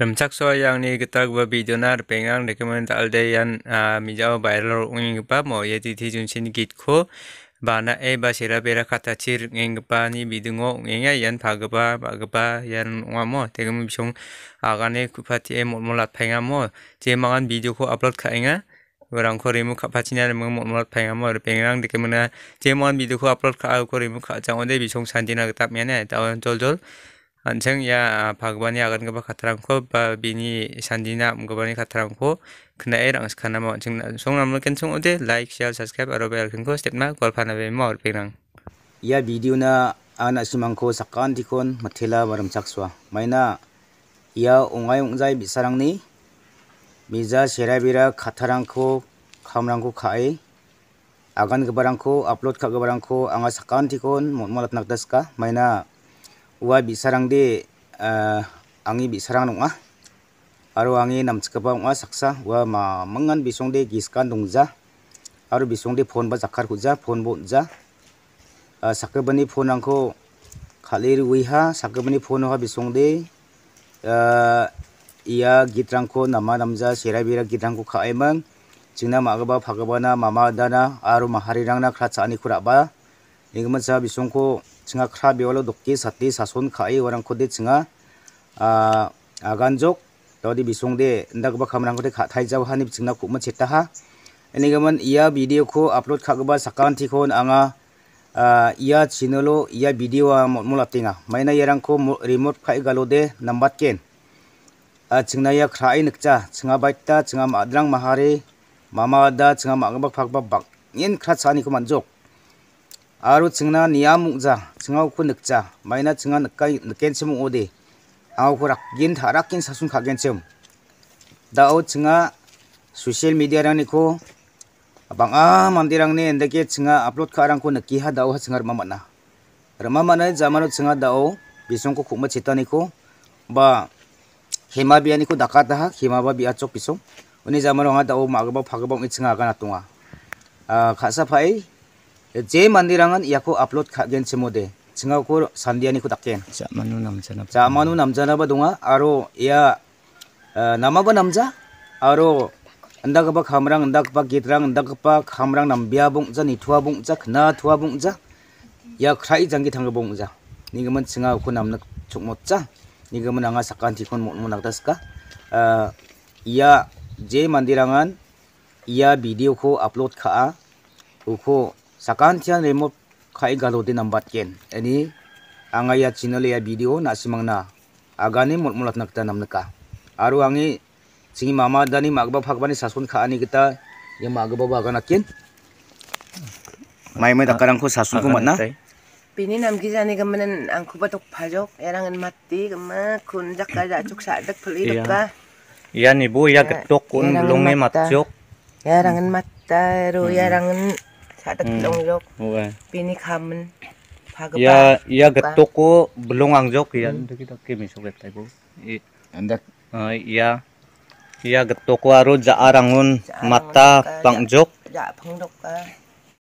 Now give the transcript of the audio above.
Lemchakso yang ni kita gua video nar pengang rekomend alde yang mijau viral ungin gpa mo yeti ti junsin git ko bana e ba sira bera kata cir ngeng apa ni bidungo ngenga yan pagba bagba yan ngamo tegem bisung agane kupati e mol pengang pengamo je mangan video ko upload ka inga orang ko rimu ka pachina rimu mol molat pengamo pengang dekemena je mangan video ko upload ka ko rimu ka jangode bisung sandina getap mene tawon jol jol anjeng ya pagbani agan gaba katrangko ba bini sandina mgobani katrangko kna e rang skana ma anjeng langsung namlo kenchung ode like share subscribe aro bel kenko step ma gol phana be mor pirang ya video na ana simangko sakkan dikon mathela waram chakswa maina ya ongai ongjai bisa ni miza serabira katrangko khamrangko khai agan gabarangko upload khagabarangko anga sakkan dikon molat nakdaska maina uwa bi·sarang de uh, angi bi·sarang ong·a aro angi namchikgipa ong·a saksa ua mamangan bisongde giskan dongja aro bisongde phone-ba jakkarkuja phone-bo on·ja uh, sakgipani phone-rangko kale ruiha sakgipani phone-oha bisongde uh, ia gitrangko nama namja serabira gitrangko khaemang jingna magaba phagabana mama dana aro maharirangna khra cha ani khuraba nigma cha bisongko 증가 크라비올로 높기 사티 사손 카이 와랑 코데 증가 아 아간족 더디 미송데 나그바 카메랑 코데 타이자고 한입 증나 고마 제타하 에니가만 이야 비디오 코 업로드 카그바 사칸티콘 앙아 아 이야 진으로 이야 비디오와 몰라띵아 마이나 야랑 코 리모트 카이 갈로데 남바켄 아 증나야 크라이 늑자 증아 바이타 증아 마드랑 마하리 마마다 증아 마그박 박박 박인 크라차니 그만족 아루 증나 니아 묵자 증하우쿠 늑자 마이나 증하 늑가 늑겐침 오디 아우후락긴 다락긴 사순 가겐침 다오 증하 소셜 미디어라니고 방아 만디랑니 엔데게 증하 업로드 카랑코 느끼하 다오 증하 마마나 르마마나 자마노 증하 다오 비송코 쿠마 치타니코 바 헤마비아니코 나카타하 헤마바 비아쪽 비송 오니 자마노 하다오 마그바 파그바 미증하가 나동아 아 가사파이 je mandirangan iako upload khagen chemode chingako ku daken jamanu namjana jamanu namjana ba donga aro ia nama ba namja aro andakba khamrang andakba gitrang andakba khamrang nambia bongja nithua bongja khna thua bongja ya khrai jangi thangga bongja nigaman chingako namnak chukmotja nigaman anga sakantikon motmonak daska ia je mandirangan ia video ko upload khaa uko sakantian remote kai galo de nambatken ani anga ya channel ya video na simangna agani mulat nakta namnaka aru angi singi mama dani magba phakbani sasun ani kita yang magba baganakin mai mai ah, ko sasun ku ah, matna ah, pini nam gizani gemenan angku batuk pajok erangan mati gema kun jakka sa sadak peli iya. dokka Iya nih bu, iya ya getok kun belum matjok. Ya rangan mata, ru hmm. ya rangan Sa tatlong hmm. jok. Okay. Pinikaman. Ya, ya getuk ko belum angjok ya. Hmm. Kita kimi sulit tayo. Anda. Ah, iya. Iya getuk ko aro ja arangun mata pangjok. Ja pangjok ka.